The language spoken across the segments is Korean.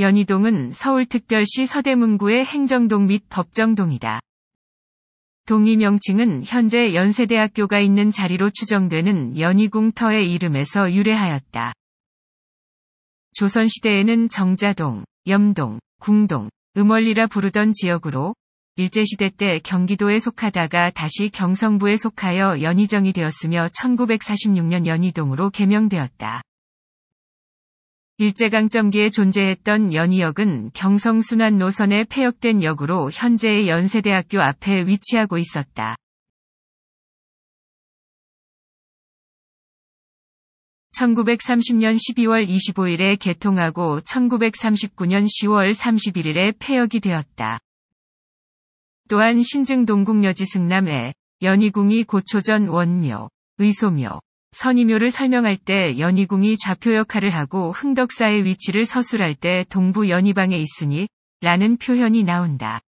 연희동은 서울특별시 서대문구의 행정동 및 법정동이다. 동이 명칭은 현재 연세대학교가 있는 자리로 추정되는 연희궁터의 이름에서 유래하였다. 조선시대에는 정자동, 염동, 궁동, 음월리라 부르던 지역으로 일제시대 때 경기도에 속하다가 다시 경성부에 속하여 연희정이 되었으며 1946년 연희동으로 개명되었다. 일제강점기에 존재했던 연희역은 경성순환 노선에 폐역된 역으로 현재의 연세대학교 앞에 위치하고 있었다. 1930년 12월 25일에 개통하고 1939년 10월 31일에 폐역이 되었다. 또한 신증 동국여지 승남에 연희궁이 고초전 원묘, 의소묘, 선이묘를 설명할 때 연희궁이 좌표 역할을 하고 흥덕사의 위치를 서술할 때 동부 연희방에 있으니 라는 표현이 나온다.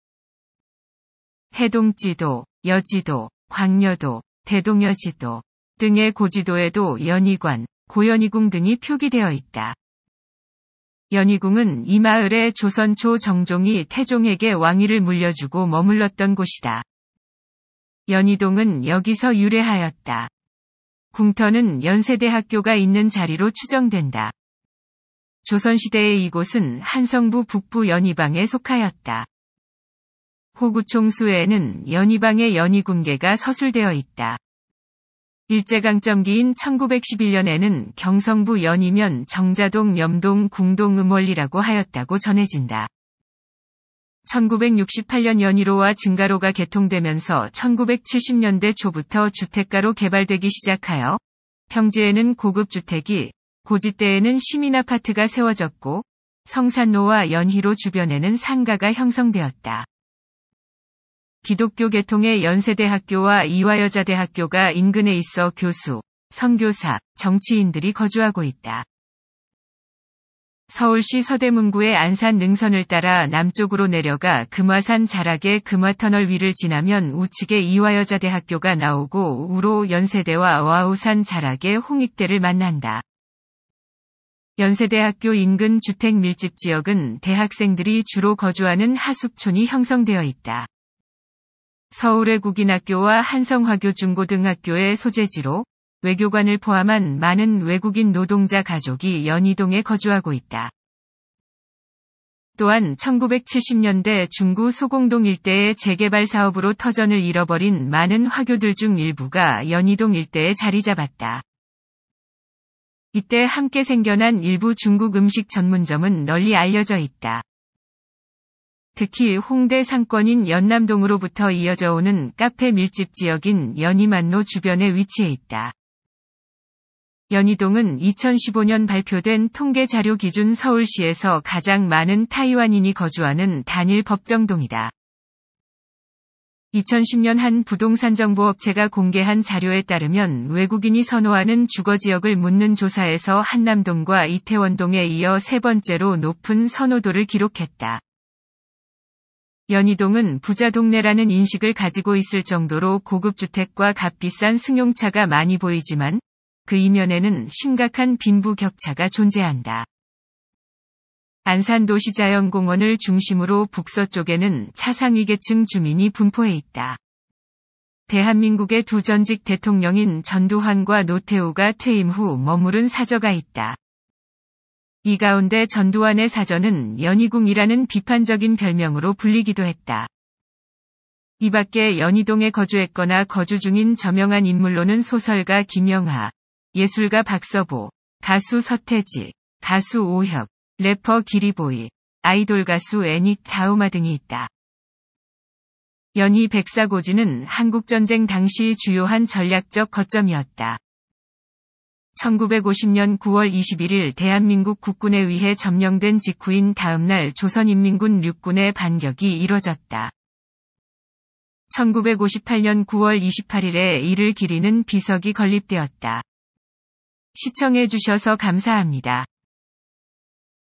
해동지도, 여지도, 광여도, 대동여지도 등의 고지도에도 연희관, 고연희궁 등이 표기되어 있다. 연희궁은 이마을의 조선 초 정종이 태종에게 왕위를 물려주고 머물렀던 곳이다. 연희동은 여기서 유래하였다. 궁터는 연세대학교가 있는 자리로 추정된다. 조선시대의 이곳은 한성부 북부 연희방에 속하였다. 호구총수에는 연희방의 연희군계가 서술되어 있다. 일제강점기인 1911년에는 경성부 연희면 정자동, 염동, 궁동 음월리라고 하였다고 전해진다. 1968년 연희로와 증가로가 개통되면서 1970년대 초부터 주택가로 개발되기 시작하여 평지에는 고급 주택이 고지대에는 시민 아파트가 세워졌고 성산로와 연희로 주변에는 상가가 형성되었다. 기독교 계통의 연세대학교와 이화여자대학교가 인근에 있어 교수, 선교사, 정치인들이 거주하고 있다. 서울시 서대문구의 안산 능선을 따라 남쪽으로 내려가 금화산 자락의 금화터널 위를 지나면 우측에 이화여자대학교가 나오고 우로 연세대와 와우산 자락의 홍익대를 만난다. 연세대학교 인근 주택 밀집 지역은 대학생들이 주로 거주하는 하숙촌이 형성되어 있다. 서울의 국인학교와 한성화교 중고등학교의 소재지로 외교관을 포함한 많은 외국인 노동자 가족이 연희동에 거주하고 있다. 또한 1970년대 중구 소공동 일대의 재개발 사업으로 터전을 잃어버린 많은 화교들 중 일부가 연희동 일대에 자리 잡았다. 이때 함께 생겨난 일부 중국 음식 전문점은 널리 알려져 있다. 특히 홍대 상권인 연남동으로부터 이어져 오는 카페 밀집 지역인 연희만로 주변에 위치해 있다. 연희동은 2015년 발표된 통계 자료 기준 서울시에서 가장 많은 타이완인이 거주하는 단일 법정동이다. 2010년 한 부동산 정보업체가 공개한 자료에 따르면 외국인이 선호하는 주거 지역을 묻는 조사에서 한남동과 이태원동에 이어 세 번째로 높은 선호도를 기록했다. 연희동은 부자 동네라는 인식을 가지고 있을 정도로 고급 주택과 값비싼 승용차가 많이 보이지만 그 이면에는 심각한 빈부 격차가 존재한다. 안산도시자연공원을 중심으로 북서쪽에는 차상위계층 주민이 분포해 있다. 대한민국의 두 전직 대통령인 전두환과 노태우가 퇴임 후 머무른 사저가 있다. 이 가운데 전두환의 사전은 연희궁이라는 비판적인 별명으로 불리기도 했다. 이 밖에 연희동에 거주했거나 거주 중인 저명한 인물로는 소설가 김영하, 예술가 박서보, 가수 서태지, 가수 오혁, 래퍼 기리보이, 아이돌 가수 애닉 다우마 등이 있다. 연희 백사고지는 한국전쟁 당시 주요한 전략적 거점이었다. 1950년 9월 21일 대한민국 국군에 의해 점령된 직후인 다음날 조선인민군 육군의 반격이 이뤄졌다. 1958년 9월 28일에 이를 기리는 비석이 건립되었다. 시청해주셔서 감사합니다.